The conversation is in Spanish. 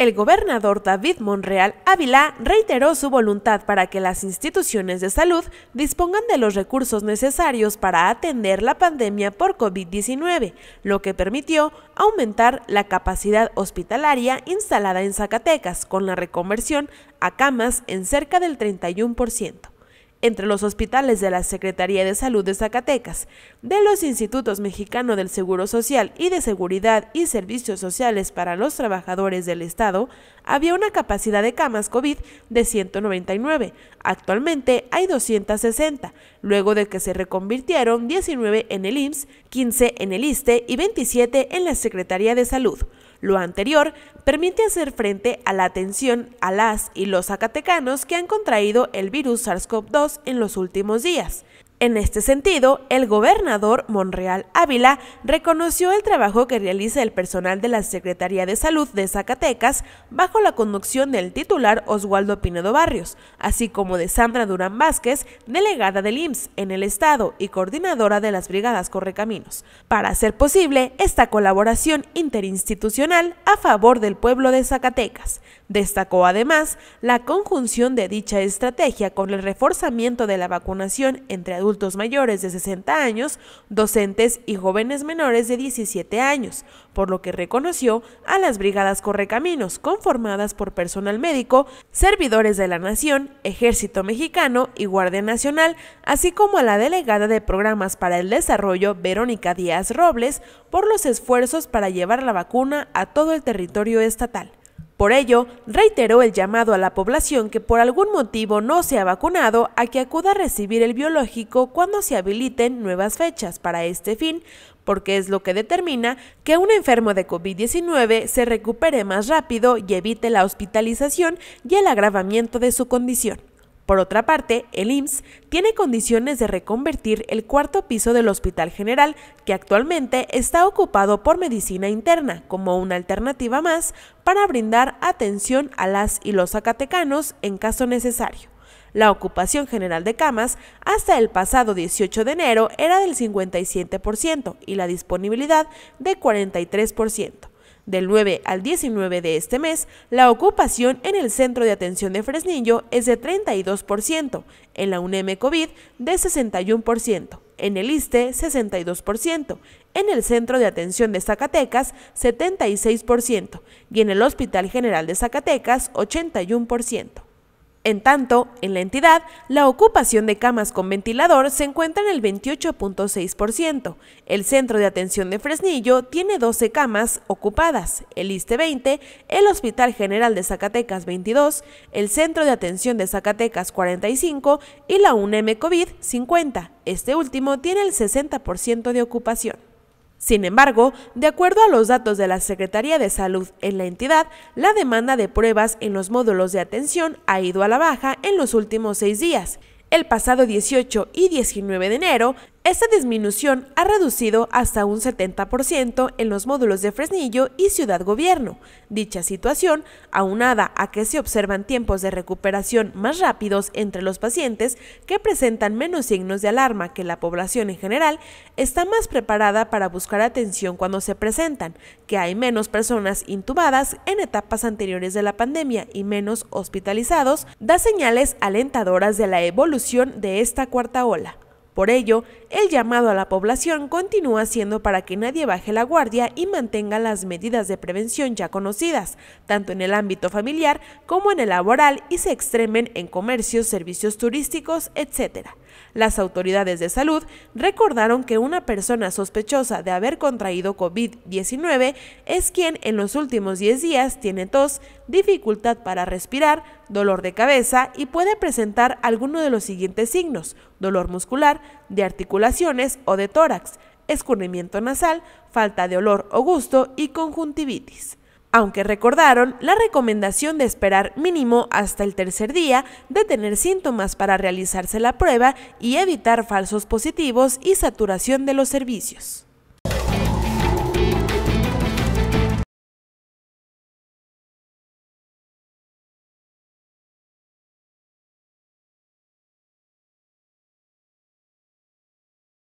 El gobernador David Monreal Ávila reiteró su voluntad para que las instituciones de salud dispongan de los recursos necesarios para atender la pandemia por COVID-19, lo que permitió aumentar la capacidad hospitalaria instalada en Zacatecas con la reconversión a camas en cerca del 31% entre los hospitales de la Secretaría de Salud de Zacatecas, de los Institutos Mexicanos del Seguro Social y de Seguridad y Servicios Sociales para los Trabajadores del Estado, había una capacidad de camas COVID de 199. Actualmente hay 260, luego de que se reconvirtieron 19 en el IMSS, 15 en el ISTE y 27 en la Secretaría de Salud. Lo anterior permite hacer frente a la atención a las y los zacatecanos que han contraído el virus SARS-CoV-2 en los últimos días. En este sentido, el gobernador Monreal Ávila reconoció el trabajo que realiza el personal de la Secretaría de Salud de Zacatecas bajo la conducción del titular Oswaldo Pinedo Barrios, así como de Sandra Durán Vázquez, delegada del IMSS en el Estado y coordinadora de las Brigadas Correcaminos, para hacer posible esta colaboración interinstitucional a favor del pueblo de Zacatecas. Destacó además la conjunción de dicha estrategia con el reforzamiento de la vacunación entre adultos adultos mayores de 60 años, docentes y jóvenes menores de 17 años, por lo que reconoció a las brigadas Correcaminos, conformadas por personal médico, servidores de la Nación, Ejército Mexicano y Guardia Nacional, así como a la delegada de Programas para el Desarrollo, Verónica Díaz Robles, por los esfuerzos para llevar la vacuna a todo el territorio estatal. Por ello, reiteró el llamado a la población que por algún motivo no se ha vacunado a que acuda a recibir el biológico cuando se habiliten nuevas fechas para este fin, porque es lo que determina que un enfermo de COVID-19 se recupere más rápido y evite la hospitalización y el agravamiento de su condición. Por otra parte, el IMSS tiene condiciones de reconvertir el cuarto piso del Hospital General, que actualmente está ocupado por medicina interna, como una alternativa más para brindar atención a las y los zacatecanos en caso necesario. La ocupación general de camas hasta el pasado 18 de enero era del 57% y la disponibilidad de 43%. Del 9 al 19 de este mes, la ocupación en el Centro de Atención de Fresnillo es de 32%, en la UNEM COVID de 61%, en el ISTE 62%, en el Centro de Atención de Zacatecas 76% y en el Hospital General de Zacatecas 81%. En tanto, en la entidad, la ocupación de camas con ventilador se encuentra en el 28.6%. El Centro de Atención de Fresnillo tiene 12 camas ocupadas, el ISTE 20, el Hospital General de Zacatecas 22, el Centro de Atención de Zacatecas 45 y la UNM COVID 50. Este último tiene el 60% de ocupación. Sin embargo, de acuerdo a los datos de la Secretaría de Salud en la entidad, la demanda de pruebas en los módulos de atención ha ido a la baja en los últimos seis días. El pasado 18 y 19 de enero esta disminución ha reducido hasta un 70% en los módulos de Fresnillo y Ciudad Gobierno. Dicha situación, aunada a que se observan tiempos de recuperación más rápidos entre los pacientes que presentan menos signos de alarma que la población en general, está más preparada para buscar atención cuando se presentan, que hay menos personas intubadas en etapas anteriores de la pandemia y menos hospitalizados, da señales alentadoras de la evolución de esta cuarta ola. Por ello, el llamado a la población continúa siendo para que nadie baje la guardia y mantenga las medidas de prevención ya conocidas, tanto en el ámbito familiar como en el laboral y se extremen en comercios, servicios turísticos, etc. Las autoridades de salud recordaron que una persona sospechosa de haber contraído COVID-19 es quien en los últimos 10 días tiene tos, dificultad para respirar, dolor de cabeza y puede presentar alguno de los siguientes signos, dolor muscular, de articulaciones o de tórax, escurrimiento nasal, falta de olor o gusto y conjuntivitis. Aunque recordaron la recomendación de esperar mínimo hasta el tercer día de tener síntomas para realizarse la prueba y evitar falsos positivos y saturación de los servicios.